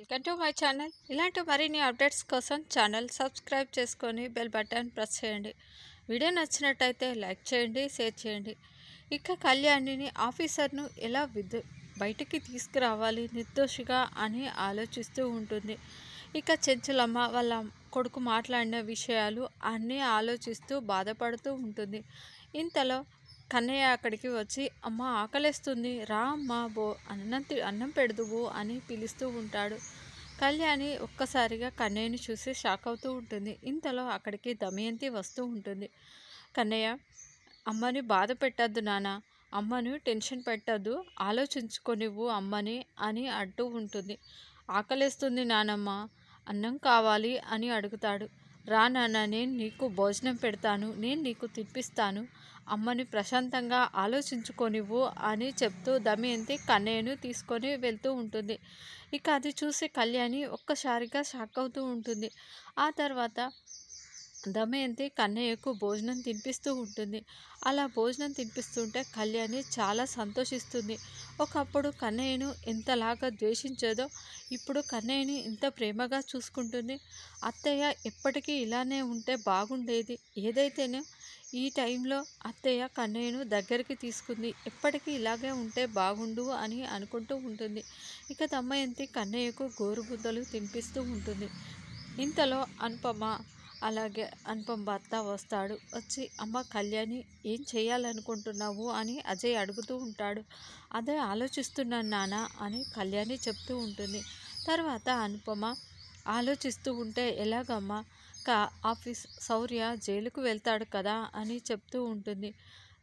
welcome to my channel ఇలాంటి మరిన్ని updates కోసం ఛానల్ సబ్స్క్రైబ్ చేసుకొని బెల్ బటన్ ప్రెస్ చేయండి వీడియో నచ్చినట్టయితే లైక్ చేయండి షేర్ చేయండి ఇక కళ్యాణిని ఆఫీసర్ను ఎలా విద్యు బయటికి తీసుకురావాలి నిర్దోషిగా అని ఆలోచిస్తూ ఉంటుంది ఇక చెంచులమ్మ వాళ్ళ కొడుకు మాట్లాడిన విషయాలు అన్నీ ఆలోచిస్తూ బాధపడుతూ ఉంటుంది ఇంతలో కన్నయ్య అక్కడికి వచ్చి అమ్మ ఆకలేస్తుంది రా అమ్మ బో అన్నం అన్నం పెడుదువు అని పిలుస్తూ ఉంటాడు కళ్యాణి ఒక్కసారిగా కన్నయ్యను చూసి షాక్ అవుతూ ఉంటుంది ఇంతలో అక్కడికి దమయంతి వస్తూ ఉంటుంది కన్నయ్య అమ్మని బాధ పెట్టద్దు నాన్న అమ్మను టెన్షన్ పెట్టద్దు ఆలోచించుకొనివ్వు అమ్మని అని అంటూ ఉంటుంది ఆకలేస్తుంది నానమ్మ అన్నం కావాలి అని అడుగుతాడు రా నాన్న నేను నీకు భోజనం పెడతాను నేను నీకు తిప్పిస్తాను అమ్మని ప్రశాంతంగా ఆలోచించుకొనివ్వు అని చెప్తూ దమయంతి కన్నయ్యను తీసుకొని వెళ్తూ ఉంటుంది ఇక అది చూసి కళ్యాణి ఒక్కసారిగా షాక్ అవుతూ ఉంటుంది ఆ తర్వాత దమయంతి కన్నయ్యకు భోజనం తినిపిస్తూ ఉంటుంది అలా భోజనం తినిపిస్తుంటే కళ్యాణి చాలా సంతోషిస్తుంది ఒకప్పుడు కన్నయ్యను ఎంతలాగా ద్వేషించేదో ఇప్పుడు కన్నయ్యని ఇంత ప్రేమగా చూసుకుంటుంది అత్తయ్య ఎప్పటికీ ఇలానే ఉంటే బాగుండేది ఏదైతేనే ఈ టైంలో అత్తయ్య కన్నయ్యను దగ్గరికి తీసుకుంది ఎప్పటికీ ఇలాగే ఉంటే బాగుండు అని అనుకుంటూ ఉంటుంది ఇక దమయంతి కన్నయ్యకు గోరుబుద్దలు తినిపిస్తూ ఉంటుంది ఇంతలో అనుపమ అలాగే అనుపమ భర్త వస్తాడు వచ్చి అమ్మ కళ్యాణి ఏం చేయాలనుకుంటున్నావు అని అజయ్ అడుగుతూ ఉంటాడు అదే ఆలోచిస్తున్నాను నాన్న అని కళ్యాణి చెప్తూ ఉంటుంది తర్వాత అనుపమ ఆలోచిస్తూ ఉంటే ఎలాగమ్మా కా ఆఫీస్ శౌర్య జైలుకు వెళ్తాడు కదా అని చెప్తూ ఉంటుంది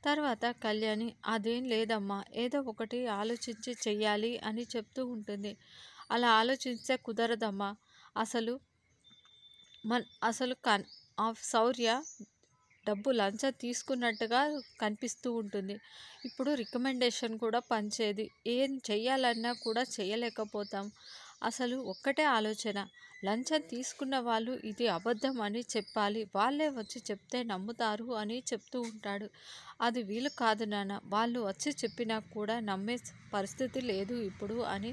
తర్వాత కళ్యాణి అదేం లేదమ్మా ఏదో ఒకటి ఆలోచించి చెయ్యాలి అని చెప్తూ ఉంటుంది అలా ఆలోచిస్తే కుదరదమ్మా అసలు మన్ అసలు కన్ శౌర్య డబ్బు లంచం తీసుకున్నట్టుగా కనిపిస్తూ ఉంటుంది ఇప్పుడు రికమెండేషన్ కూడా పనిచేయదు ఏం చేయాలన్నా కూడా చేయలేకపోతాం అసలు ఒక్కటే ఆలోచన లంచం తీసుకున్న వాళ్ళు ఇది అబద్ధం అని చెప్పాలి వాళ్ళే వచ్చి చెప్తే నమ్ముతారు అని చెప్తూ ఉంటాడు అది వీలు కాదు నాన్న వాళ్ళు వచ్చి చెప్పినా కూడా నమ్మే పరిస్థితి లేదు ఇప్పుడు అని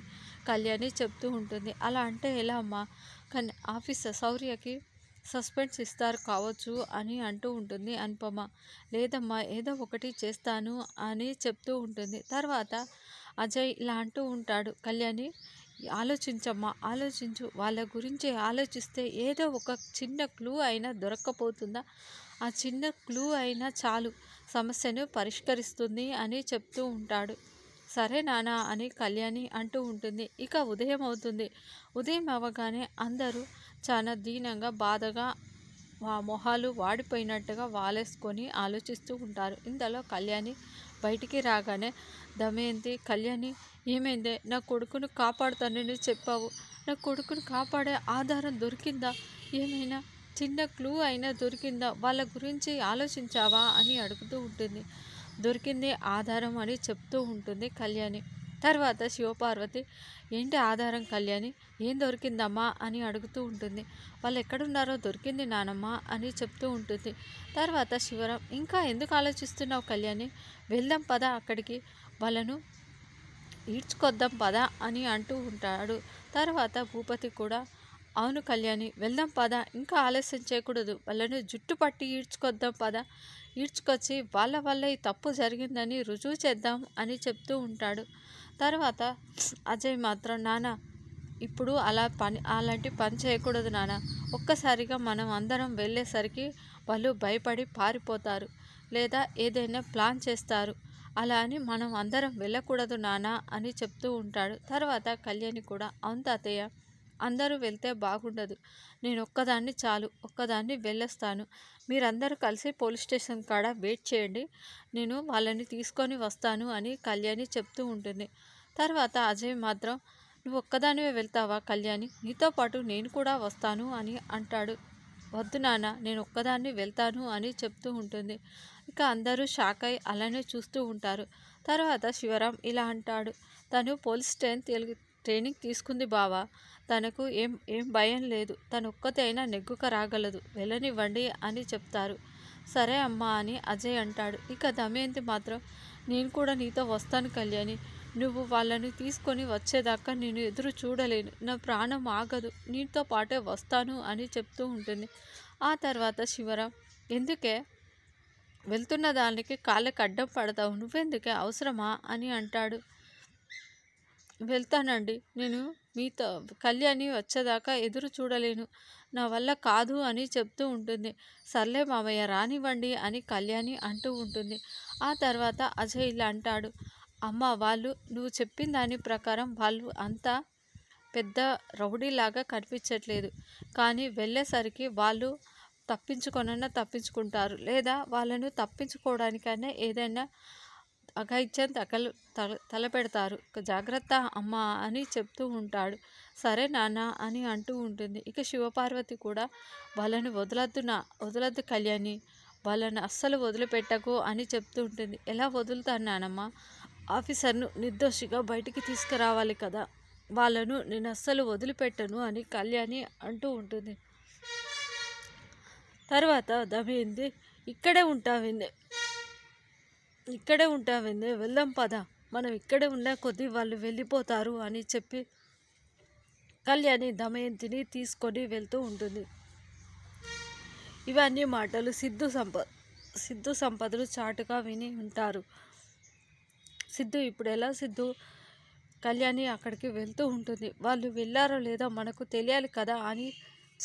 కళ్యాణి చెప్తూ ఉంటుంది అలా అంటే ఎలా అమ్మా కానీ ఆఫీసర్ శౌర్యకి సస్పెండ్స్ ఇస్తారు కావచ్చు అని అంటూ ఉంటుంది అనుపమ లేదమ్మా ఏదో ఒకటి చేస్తాను అని చెప్తూ ఉంటుంది తర్వాత అజయ్ ఇలా అంటూ ఉంటాడు కళ్యాణి ఆలోచించమ్మా ఆలోచించు వాళ్ళ గురించి ఆలోచిస్తే ఏదో ఒక చిన్న క్లూ అయినా దొరక్కపోతుందా ఆ చిన్న క్లూ అయినా చాలు సమస్యను పరిష్కరిస్తుంది అని చెప్తూ ఉంటాడు సరే నానా అని కళ్యాణి అంటూ ఉంటుంది ఇక ఉదయం అవుతుంది ఉదయం అవ్వగానే అందరూ చాలా దీనంగా బాధగా మొహాలు వాడిపోయినట్టుగా వాలేసుకొని ఆలోచిస్తూ ఉంటారు ఇంతలో కళ్యాణి బయటికి రాగానే దమయంతి కళ్యాణి ఏమైందే నా కొడుకును కాపాడుతానని చెప్పావు నా కొడుకును కాపాడే ఆధారం దొరికిందా ఏమైనా చిన్న క్లూ అయినా దొరికిందా వాళ్ళ గురించి ఆలోచించావా అని అడుగుతూ ఉంటుంది దొరికింది ఆధారం అని చెప్తూ ఉంటుంది కళ్యాణి తర్వాత శివపార్వతి ఏంటి ఆధారం కళ్యాణి ఏం దొరికిందమ్మా అని అడుగుతూ ఉంటుంది వాళ్ళు ఎక్కడున్నారో దొరికింది నానమ్మ అని చెప్తూ ఉంటుంది తర్వాత శివరాం ఇంకా ఎందుకు ఆలోచిస్తున్నావు కళ్యాణి వెళ్దాం పద అక్కడికి వాళ్ళను ఈడ్చుకొద్దాం పద అని అంటూ ఉంటాడు తర్వాత భూపతి కూడా అవును కళ్యాణి వెళ్దాం పద ఇంకా ఆలస్యం చేయకూడదు వాళ్ళను జుట్టు పట్టి ఈడ్చుకొద్దాం పద ఈడ్చుకొచ్చి వాళ్ళ వల్ల ఈ తప్పు జరిగిందని రుజువు చేద్దాం అని చెప్తూ ఉంటాడు తర్వాత అజయ్ మాత్రం నాన్న ఇప్పుడు అలా పని అలాంటి పని చేయకూడదు నాన్న ఒక్కసారిగా మనం అందరం వెళ్ళేసరికి వాళ్ళు భయపడి పారిపోతారు లేదా ఏదైనా ప్లాన్ చేస్తారు అలా అని మనం అందరం వెళ్ళకూడదు నాన్న అని చెప్తూ ఉంటాడు తర్వాత కళ్యాణి కూడా అవును తాతయ్య అందరూ వెళ్తే బాగుండదు నేను ఒక్కదాన్ని చాలు ఒక్కదాన్ని వెళ్ళొస్తాను మీరందరూ కలిసి పోలీస్ స్టేషన్ కాడ వెయిట్ చేయండి నేను వాళ్ళని తీసుకొని వస్తాను అని కళ్యాణి చెప్తూ ఉంటుంది తర్వాత అజయ్ మాత్రం నువ్వు ఒక్కదానివే వెళ్తావా కళ్యాణి నీతో పాటు నేను కూడా వస్తాను అని అంటాడు వద్దు నాన్న నేను ఒక్కదాన్ని వెళ్తాను అని చెప్తూ ఉంటుంది ఇక అందరూ షాక్ అయి అలానే చూస్తూ ఉంటారు తర్వాత శివరాం ఇలా అంటాడు తను పోలీస్ స్టేషన్ తెలుగు ట్రైనింగ్ తీసుకుంది బావా తనకు ఏం ఏం భయం లేదు తను ఒక్కతే అయినా నెగ్గుక రాగలదు వెళ్ళనివ్వండి అని చెప్తారు సరే అమ్మా అని అజయ్ అంటాడు ఇక దమయంతి మాత్రం నేను కూడా నీతో వస్తాను కళ్యాణి నువ్వు వాళ్ళని తీసుకొని వచ్చేదాకా నేను ఎదురు చూడలేను నా ప్రాణం ఆగదు నీతో పాటే వస్తాను అని చెప్తూ ఉంటుంది ఆ తర్వాత శివరాం ఎందుకే వెళ్తున్న దానికి కాళ్ళకి అడ్డం పడతావు నువ్వెందుకే అవసరమా అని అంటాడు వెళ్తానండి నేను మీతో కళ్యాణి వచ్చేదాకా ఎదురు చూడలేను నా వల్ల కాదు అని చెప్తూ ఉంటుంది సర్లే మామయ్య రానివ్వండి అని కళ్యాణి అంటూ ఉంటుంది ఆ తర్వాత అజయ్ ఇలా అంటాడు అమ్మ వాళ్ళు నువ్వు చెప్పిన దాని ప్రకారం వాళ్ళు అంతా పెద్ద రౌడీలాగా కనిపించట్లేదు కానీ వెళ్ళేసరికి వాళ్ళు తప్పించుకొనన్నా తప్పించుకుంటారు లేదా వాళ్ళను తప్పించుకోవడానికైనా ఏదైనా అఘాయిత్యం అకలు తల తలపెడతారు జాగ్రత్త అమ్మా అని చెప్తూ ఉంటాడు సరే నాన్న అని అంటూ ఉంటుంది ఇక శివపార్వతి కూడా వాళ్ళని వదలద్దు నా వదలద్దు కళ్యాణి వాళ్ళని అస్సలు వదిలిపెట్టకు అని చెప్తూ ఉంటుంది ఎలా వదులుతాను నానమ్మ ఆఫీసర్ను నిర్దోషిగా బయటికి తీసుకురావాలి కదా వాళ్ళను నేను అస్సలు వదిలిపెట్టను అని కళ్యాణి అంటూ ఉంటుంది తర్వాత దమింది ఇక్కడే ఉంటావింది ఇక్కడే ఉంటామండి వెళ్దాం పద మనం ఇక్కడే ఉన్న కొద్దీ వాళ్ళు వెళ్ళిపోతారు అని చెప్పి కళ్యాణి దమయంతిని తీసుకొని వెళ్తూ ఉంటుంది ఇవన్నీ మాటలు సిద్ధు సంప సిద్ధు సంపదలు చాటుగా విని ఉంటారు సిద్ధు ఇప్పుడు ఎలా సిద్ధు కళ్యాణి అక్కడికి వెళ్తూ ఉంటుంది వాళ్ళు వెళ్ళారో లేదో మనకు తెలియాలి కదా అని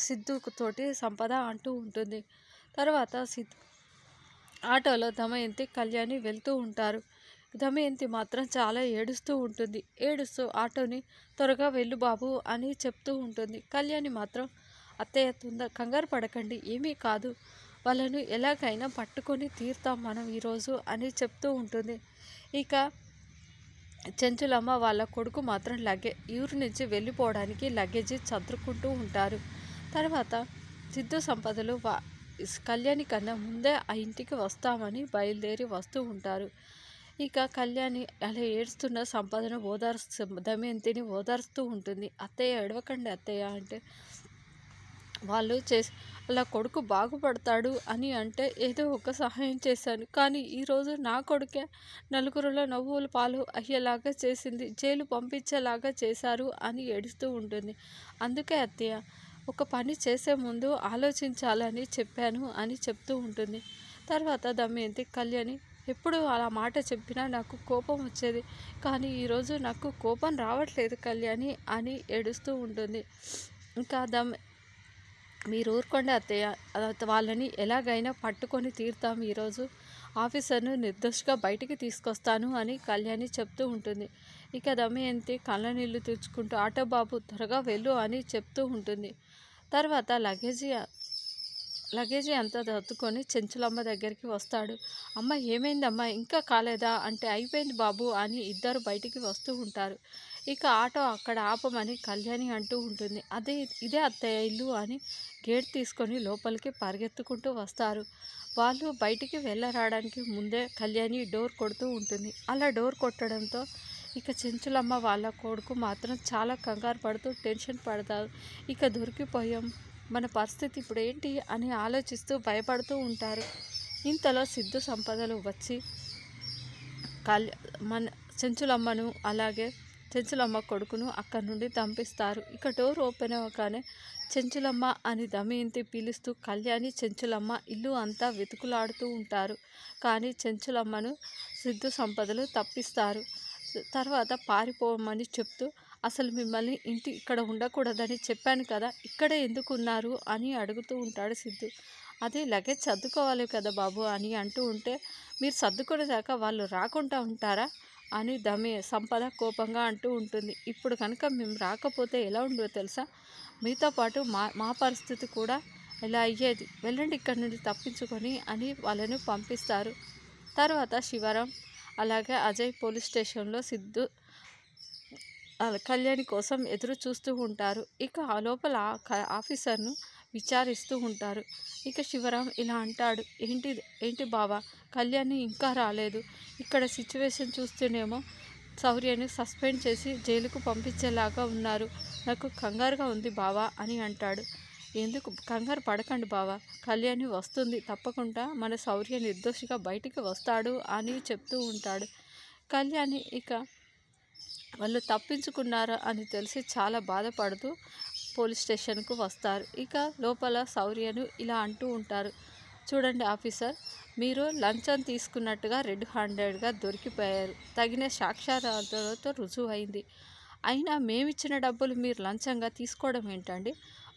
సిద్ధుతోటి సంపద అంటూ ఉంటుంది తర్వాత సిద్ధు ఆటోలో దమయంతి కళ్యాణి వెళ్తూ ఉంటారు దమయంతి మాత్రం చాలా ఏడుస్తూ ఉంటుంది ఏడుస్తూ ఆటోని త్వరగా వెళ్ళు బాబు అని చెప్తూ ఉంటుంది కళ్యాణి మాత్రం అత్తయ్య తుంద కంగారు పడకండి ఏమీ కాదు వాళ్ళను ఎలాగైనా పట్టుకొని తీరుతాం మనం ఈరోజు అని చెప్తూ ఉంటుంది ఇక చెంచులమ్మ వాళ్ళ కొడుకు మాత్రం లగే ఊరి నుంచి వెళ్ళిపోవడానికి లగేజీ చదురుకుంటూ ఉంటారు తర్వాత సిద్ధు సంపదలు వా కళ్యాణి కన్నా ముందే ఆ ఇంటికి వస్తామని బయలుదేరి వస్తూ ఉంటారు ఇక కళ్యాణి అలా ఏడుస్తున్న సంపాదన ఓదార్స్తు దమయంతిని ఓదార్స్తూ ఉంటుంది అత్తయ్య ఎడవకండి అత్తయ్య అంటే వాళ్ళు చేసి అలా కొడుకు బాగుపడతాడు అని అంటే ఏదో ఒక సహాయం చేశాను కానీ ఈరోజు నా కొడుకే నలుగురులో నవ్వులు పాలు అయ్యేలాగా చేసింది జైలు పంపించేలాగా చేశారు అని ఏడుస్తూ ఉంటుంది అందుకే అత్తయ్య ఒక పని చేసే ముందు ఆలోచించాలని చెప్పాను అని చెప్తూ ఉంటుంది తర్వాత దమయంతి కళ్యాణి ఎప్పుడు అలా మాట చెప్పినా నాకు కోపం వచ్చేది కానీ ఈరోజు నాకు కోపం రావట్లేదు కళ్యాణి అని ఏడుస్తూ ఉంటుంది ఇంకా దమ్ మీరు ఊరుకోండి అత్తయ్య వాళ్ళని ఎలాగైనా పట్టుకొని తీరుతాము ఈరోజు ఆఫీసర్ను నిర్దోషిగా బయటికి తీసుకొస్తాను అని కళ్యాణి చెప్తూ ఉంటుంది ఇక దమయంతి కళ్ళ నీళ్లు తుడుచుకుంటూ ఆటో బాబు త్వరగా వెళ్ళు అని చెప్తూ ఉంటుంది తర్వాత లగేజీ లగేజీ అంతా దత్తుకొని చెంచులమ్మ దగ్గరికి వస్తాడు అమ్మ ఏమైందమ్మా ఇంకా కాలేదా అంటే అయిపోయింది బాబు అని ఇద్దరు బయటికి వస్తూ ఉంటారు ఇక ఆటో అక్కడ ఆపమని కళ్యాణి అంటూ ఉంటుంది అదే ఇదే అత్తయ్య ఇల్లు అని గేట్ తీసుకొని లోపలికి పరిగెత్తుకుంటూ వస్తారు వాళ్ళు బయటికి వెళ్ళరావడానికి ముందే కళ్యాణి డోర్ కొడుతూ ఉంటుంది అలా డోర్ కొట్టడంతో ఇక చెంచులమ్మ వాళ్ళ కొడుకు మాత్రం చాలా కంగారు పడుతూ టెన్షన్ పడతారు ఇక దొరికిపోయాం మన పరిస్థితి ఇప్పుడు ఏంటి అని ఆలోచిస్తూ భయపడుతూ ఉంటారు ఇంతలో సిద్ధు సంపదలు వచ్చి కల్ మన చెంచులమ్మను అలాగే చెంచులమ్మ కొడుకును అక్కడి నుండి తంపిస్తారు ఇక డోర్ ఓపెన్ అవ్వగానే చెంచులమ్మ అని దమయంతి పిలుస్తూ కళ్యాణి చెంచులమ్మ ఇల్లు అంతా వెతుకులాడుతూ ఉంటారు కానీ చెంచులమ్మను సిద్ధు సంపదలు తప్పిస్తారు తర్వాత పారిపోమని చెప్తూ అసలు మిమ్మల్ని ఇంటి ఇక్కడ ఉండకూడదని చెప్పాను కదా ఎందుకు ఎందుకున్నారు అని అడుగుతూ ఉంటాడు సిద్ధు అదే లగేజ్ సర్దుకోవాలి కదా బాబు అని అంటూ ఉంటే మీరు సర్దుకునేదాకా వాళ్ళు రాకుండా ఉంటారా అని దమి సంపద కోపంగా అంటూ ఉంటుంది ఇప్పుడు కనుక మేము రాకపోతే ఎలా ఉండదో తెలుసా మీతో పాటు మా మా పరిస్థితి కూడా ఇలా అయ్యేది వెళ్ళండి ఇక్కడి నుండి తప్పించుకొని అని వాళ్ళని పంపిస్తారు తర్వాత శివరాం అలాగే అజయ్ పోలీస్ స్టేషన్లో సిద్ధు కళ్యాణి కోసం ఎదురు చూస్తూ ఉంటారు ఇక ఆ లోపల ఆఫీసర్ను విచారిస్తూ ఉంటారు ఇక శివరాం ఇలా అంటాడు ఏంటి ఏంటి బావా కళ్యాణి ఇంకా రాలేదు ఇక్కడ సిచ్యువేషన్ చూస్తేనేమో శౌర్యని సస్పెండ్ చేసి జైలుకు పంపించేలాగా ఉన్నారు నాకు కంగారుగా ఉంది బావా అని అంటాడు ఎందుకు కంగారు పడకండి బావా కళ్యాణి వస్తుంది తప్పకుండా మన శౌర్య నిర్దోషిగా బయటికి వస్తాడు అని చెప్తూ ఉంటాడు కళ్యాణి ఇక వాళ్ళు తప్పించుకున్నారు అని తెలిసి చాలా బాధపడుతూ పోలీస్ స్టేషన్కు వస్తారు ఇక లోపల శౌర్యను ఇలా అంటూ ఉంటారు చూడండి ఆఫీసర్ మీరు లంచం తీసుకున్నట్టుగా రెడ్ హ్యాండెడ్గా దొరికిపోయారు తగిన సాక్షాత్తో రుజువు అయింది అయినా మేమిచ్చిన డబ్బులు మీరు లంచంగా తీసుకోవడం ఏంటండి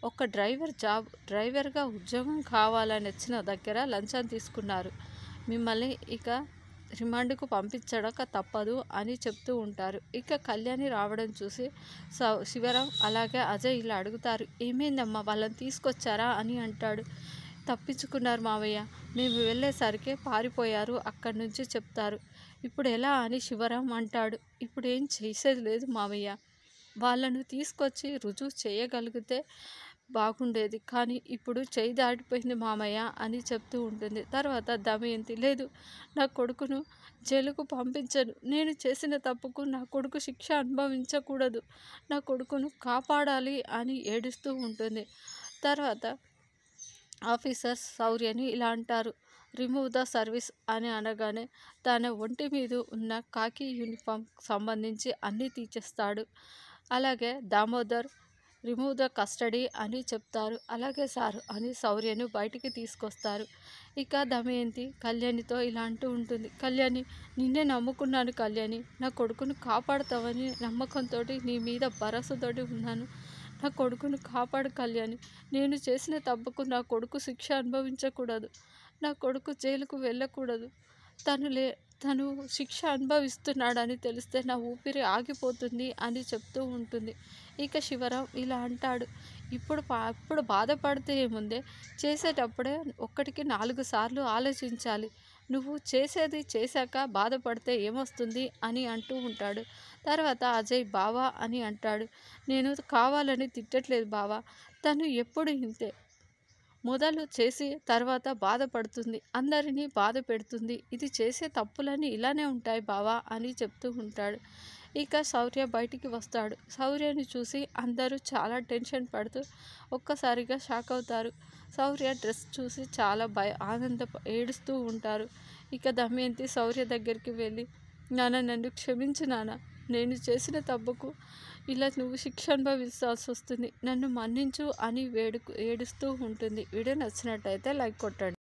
ఒక డ్రైవర్ జాబ్ డ్రైవర్గా ఉద్యోగం కావాలని వచ్చిన దగ్గర లంచం తీసుకున్నారు మిమ్మల్ని ఇక రిమాండ్కు పంపించడక తప్పదు అని చెప్తూ ఉంటారు ఇక కళ్యాణి రావడం చూసి శివరాం అలాగే అజయ్ ఇలా అడుగుతారు ఏమైందమ్మా వాళ్ళని తీసుకొచ్చారా అని అంటాడు తప్పించుకున్నారు మావయ్య మేము వెళ్ళేసరికి పారిపోయారు అక్కడి నుంచి చెప్తారు ఇప్పుడు ఎలా అని శివరాం అంటాడు ఇప్పుడు ఏం చేసేది లేదు మావయ్య వాళ్ళను తీసుకొచ్చి రుజువు చేయగలిగితే బాగుండేది కానీ ఇప్పుడు చేయి దాటిపోయింది మామయ్య అని చెప్తూ ఉంటుంది తర్వాత దమయంతి లేదు నా కొడుకును జైలుకు పంపించను నేను చేసిన తప్పుకు నా కొడుకు శిక్ష అనుభవించకూడదు నా కొడుకును కాపాడాలి అని ఏడుస్తూ ఉంటుంది తర్వాత ఆఫీసర్స్ శౌర్యని ఇలా అంటారు రిమూవ్ ద సర్వీస్ అని అనగానే తన ఒంటి మీద ఉన్న కాకి యూనిఫామ్ సంబంధించి అన్నీ తీసేస్తాడు అలాగే దామోదర్ రిమూవ్ ద కస్టడీ అని చెప్తారు అలాగే సార్ అని శౌర్యను బయటికి తీసుకొస్తారు ఇక దమయంతి కళ్యాణితో ఇలా అంటూ ఉంటుంది కళ్యాణి నిన్నే నమ్ముకున్నాను కళ్యాణి నా కొడుకును కాపాడుతావని నమ్మకంతో నీ మీద భరోసాతో ఉన్నాను నా కొడుకును కాపాడు కళ్యాణి నేను చేసిన తప్పుకు నా కొడుకు శిక్ష అనుభవించకూడదు నా కొడుకు జైలుకు వెళ్ళకూడదు తను లే తను శిక్ష అనుభవిస్తున్నాడని తెలిస్తే నా ఊపిరి ఆగిపోతుంది అని చెప్తూ ఉంటుంది ఇక శివరాం ఇలా అంటాడు ఇప్పుడు ఇప్పుడు బాధపడితే ఏముందే చేసేటప్పుడే ఒక్కటికి నాలుగు సార్లు ఆలోచించాలి నువ్వు చేసేది చేశాక బాధపడితే ఏమొస్తుంది అని అంటూ ఉంటాడు తర్వాత అజయ్ బావా అని అంటాడు నేను కావాలని తిట్టట్లేదు బావా తను ఎప్పుడు ఇంతే మొదలు చేసి తర్వాత బాధపడుతుంది అందరినీ బాధ పెడుతుంది ఇది చేసే తప్పులని ఇలానే ఉంటాయి బావా అని చెప్తూ ఉంటాడు ఇక శౌర్య బయటికి వస్తాడు శౌర్యని చూసి అందరూ చాలా టెన్షన్ పడుతూ ఒక్కసారిగా షాక్ అవుతారు శౌర్య డ్రెస్ చూసి చాలా భయ ఆనంద ఏడుస్తూ ఉంటారు ఇక దమయంతి శౌర్య దగ్గరికి వెళ్ళి నాన్న నన్ను క్షమించు నాన్న నేను చేసిన తప్పుకు ఇలా నువ్వు శిక్ష అనుభవించాల్సి వస్తుంది నన్ను మన్నించు అని వేడుకు ఏడుస్తూ ఉంటుంది వీడియో నచ్చినట్టయితే లైక్ కొట్టండి